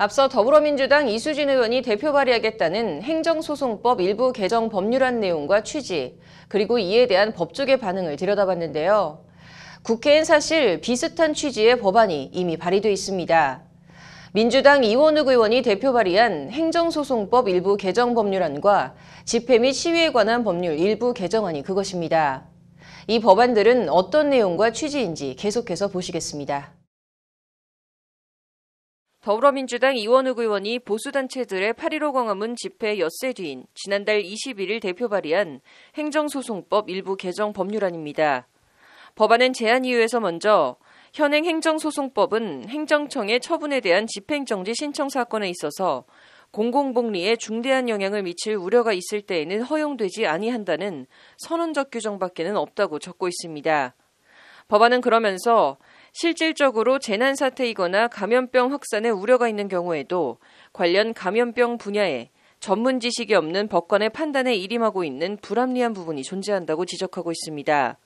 앞서 더불어민주당 이수진 의원이 대표 발의하겠다는 행정소송법 일부 개정 법률안 내용과 취지, 그리고 이에 대한 법조계 반응을 들여다봤는데요. 국회엔 사실 비슷한 취지의 법안이 이미 발의돼 있습니다. 민주당 이원욱 의원이 대표 발의한 행정소송법 일부 개정 법률안과 집회 및 시위에 관한 법률 일부 개정안이 그것입니다. 이 법안들은 어떤 내용과 취지인지 계속해서 보시겠습니다. 더불어민주당 이원욱 의원이 보수단체들의 8.15 광화문 집회 엿새 뒤인 지난달 21일 대표 발의한 행정소송법 일부 개정 법률안입니다. 법안은 제안 이유에서 먼저 현행 행정소송법은 행정청의 처분에 대한 집행정지 신청 사건에 있어서 공공복리에 중대한 영향을 미칠 우려가 있을 때에는 허용되지 아니한다는 선언적 규정밖에는 없다고 적고 있습니다. 법안은 그러면서 실질적으로 재난 사태이거나 감염병 확산에 우려가 있는 경우에도 관련 감염병 분야에 전문 지식이 없는 법관의 판단에 이임하고 있는 불합리한 부분이 존재한다고 지적하고 있습니다.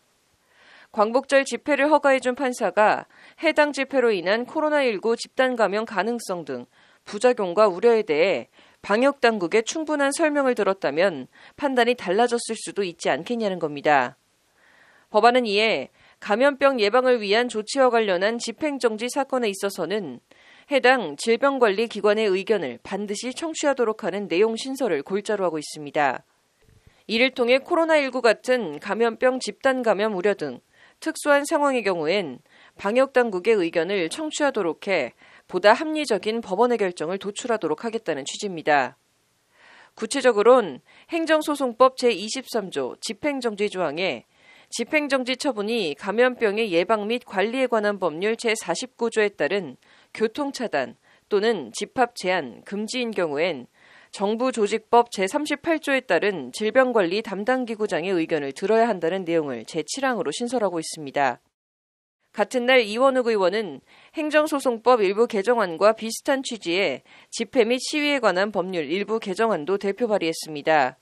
광복절 집회를 허가해준 판사가 해당 집회로 인한 코로나19 집단 감염 가능성 등 부작용과 우려에 대해 방역 당국에 충분한 설명을 들었다면 판단이 달라졌을 수도 있지 않겠냐는 겁니다. 법안은 이에 감염병 예방을 위한 조치와 관련한 집행정지 사건에 있어서는 해당 질병관리기관의 의견을 반드시 청취하도록 하는 내용 신설을 골자로 하고 있습니다. 이를 통해 코로나19 같은 감염병 집단 감염 우려 등 특수한 상황의 경우엔 방역당국의 의견을 청취하도록 해 보다 합리적인 법원의 결정을 도출하도록 하겠다는 취지입니다. 구체적으로는 행정소송법 제23조 집행정지 조항에 집행정지 처분이 감염병의 예방 및 관리에 관한 법률 제49조에 따른 교통차단 또는 집합 제한, 금지인 경우엔 정부 조직법 제38조에 따른 질병관리 담당기구장의 의견을 들어야 한다는 내용을 제7항으로 신설하고 있습니다. 같은 날 이원욱 의원은 행정소송법 일부 개정안과 비슷한 취지의 집회 및 시위에 관한 법률 일부 개정안도 대표 발의했습니다.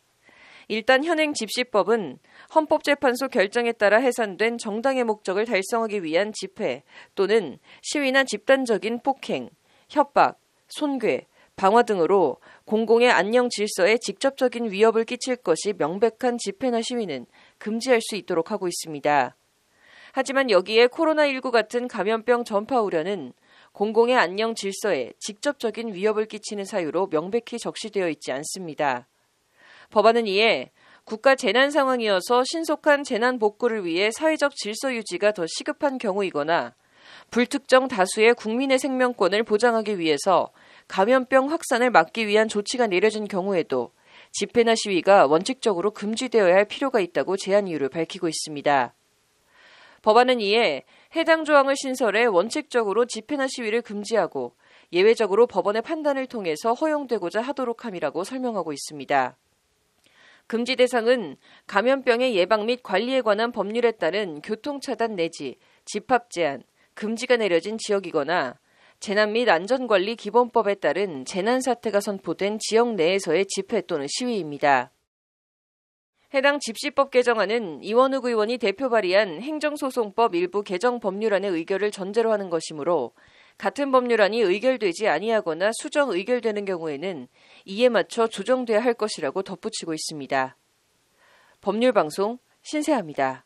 일단 현행 집시법은 헌법재판소 결정에 따라 해산된 정당의 목적을 달성하기 위한 집회 또는 시위나 집단적인 폭행, 협박, 손괴, 방화 등으로 공공의 안녕 질서에 직접적인 위협을 끼칠 것이 명백한 집회나 시위는 금지할 수 있도록 하고 있습니다. 하지만 여기에 코로나19 같은 감염병 전파 우려는 공공의 안녕 질서에 직접적인 위협을 끼치는 사유로 명백히 적시되어 있지 않습니다. 법안은 이에 국가 재난 상황이어서 신속한 재난 복구를 위해 사회적 질서 유지가 더 시급한 경우이거나 불특정 다수의 국민의 생명권을 보장하기 위해서 감염병 확산을 막기 위한 조치가 내려진 경우에도 집회나 시위가 원칙적으로 금지되어야 할 필요가 있다고 제안 이유를 밝히고 있습니다. 법안은 이에 해당 조항을 신설해 원칙적으로 집회나 시위를 금지하고 예외적으로 법원의 판단을 통해서 허용되고자 하도록 함이라고 설명하고 있습니다. 금지 대상은 감염병의 예방 및 관리에 관한 법률에 따른 교통 차단 내지 집합 제한, 금지가 내려진 지역이거나 재난 및 안전관리 기본법에 따른 재난 사태가 선포된 지역 내에서의 집회 또는 시위입니다. 해당 집시법 개정안은 이원욱 의원이 대표 발의한 행정소송법 일부 개정 법률안의 의결을 전제로 하는 것이므로 같은 법률안이 의결되지 아니하거나 수정 의결되는 경우에는 이에 맞춰 조정돼야 할 것이라고 덧붙이고 있습니다. 법률방송 신세합니다.